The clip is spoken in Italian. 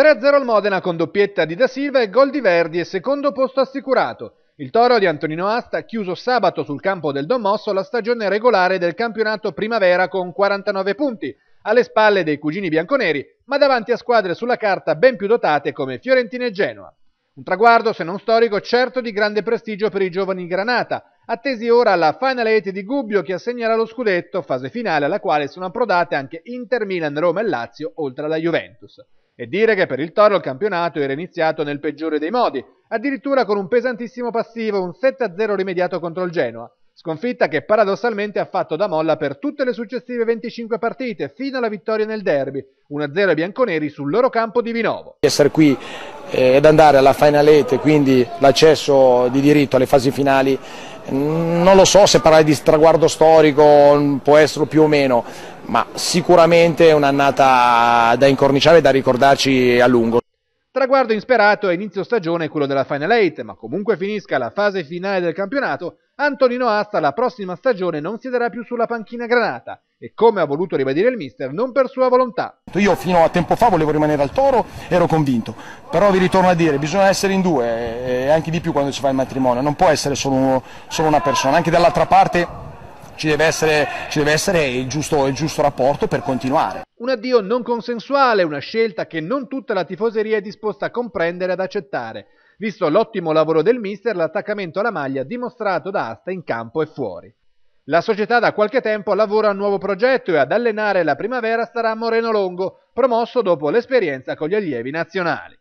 3-0 al Modena con doppietta di Da Silva e gol di Verdi e secondo posto assicurato. Il toro di Antonino Asta chiuso sabato sul campo del Dommosso la stagione regolare del campionato primavera con 49 punti, alle spalle dei cugini bianconeri, ma davanti a squadre sulla carta ben più dotate come Fiorentina e Genoa. Un traguardo, se non storico, certo di grande prestigio per i giovani in Granata, attesi ora alla Final 8 di Gubbio che assegnerà lo scudetto, fase finale alla quale sono approdate anche Inter, Milan, Roma e Lazio, oltre alla Juventus. E dire che per il Toro il campionato era iniziato nel peggiore dei modi, addirittura con un pesantissimo passivo, un 7-0 rimediato contro il Genoa, sconfitta che paradossalmente ha fatto da molla per tutte le successive 25 partite, fino alla vittoria nel derby, 1-0 ai bianconeri sul loro campo di Vinovo. Essere qui eh, ed andare alla Final 8, quindi l'accesso di diritto alle fasi finali, mm, non lo so se parlare di straguardo storico mm, può essere più o meno, ma sicuramente è un'annata da incorniciare e da ricordarci a lungo. Traguardo insperato a inizio stagione è quello della Final 8, ma comunque finisca la fase finale del campionato, Antonino Asta la prossima stagione non siederà più sulla panchina granata e come ha voluto ribadire il mister, non per sua volontà. Io fino a tempo fa volevo rimanere al toro, ero convinto, però vi ritorno a dire, bisogna essere in due eh, e anche di più quando si fa il matrimonio, non può essere solo, solo una persona, anche dall'altra parte ci deve essere, ci deve essere il, giusto, il giusto rapporto per continuare. Un addio non consensuale, una scelta che non tutta la tifoseria è disposta a comprendere e ad accettare. Visto l'ottimo lavoro del mister, l'attaccamento alla maglia dimostrato da Asta in campo e fuori. La società da qualche tempo lavora a un nuovo progetto e ad allenare la primavera sarà Moreno Longo, promosso dopo l'esperienza con gli allievi nazionali.